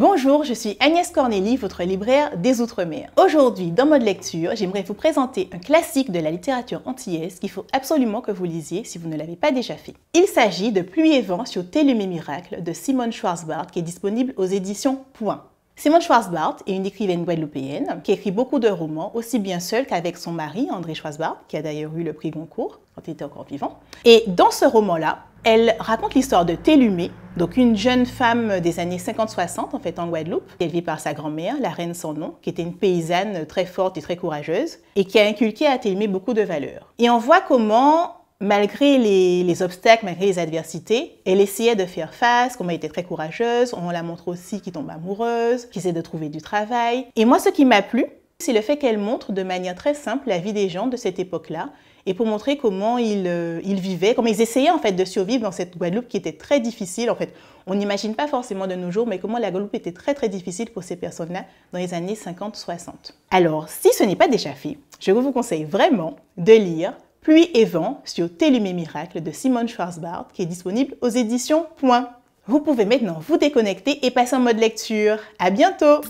Bonjour, je suis Agnès Cornélie, votre libraire des Outre-mer. Aujourd'hui, dans Mode Lecture, j'aimerais vous présenter un classique de la littérature antillaise qu'il faut absolument que vous lisiez si vous ne l'avez pas déjà fait. Il s'agit de Pluie et vent sur Télumé Miracle de Simone Schwarzbard qui est disponible aux éditions Point. Simone Schwarzbart est une écrivaine guadeloupéenne qui écrit beaucoup de romans, aussi bien seule qu'avec son mari, André Schwarzbart, qui a d'ailleurs eu le prix Goncourt quand il était encore vivant. Et dans ce roman-là, elle raconte l'histoire de Télumé, donc une jeune femme des années 50-60 en fait en Guadeloupe, élevée par sa grand-mère, la reine sans nom, qui était une paysanne très forte et très courageuse, et qui a inculqué à Télumé beaucoup de valeurs. Et on voit comment malgré les, obstacles, malgré les adversités, elle essayait de faire face, comme elle était très courageuse, on la montre aussi qui tombe amoureuse, qui essaie de trouver du travail. Et moi, ce qui m'a plu, c'est le fait qu'elle montre de manière très simple la vie des gens de cette époque-là, et pour montrer comment ils, euh, vivaient, comment ils essayaient en fait de survivre dans cette Guadeloupe qui était très difficile. En fait, on n'imagine pas forcément de nos jours, mais comment la Guadeloupe était très très difficile pour ces personnes-là dans les années 50-60. Alors, si ce n'est pas déjà fait, je vous conseille vraiment de lire puis et vent sur Télumé Miracle de Simone Schwarzbart qui est disponible aux éditions Point. Vous pouvez maintenant vous déconnecter et passer en mode lecture. À bientôt!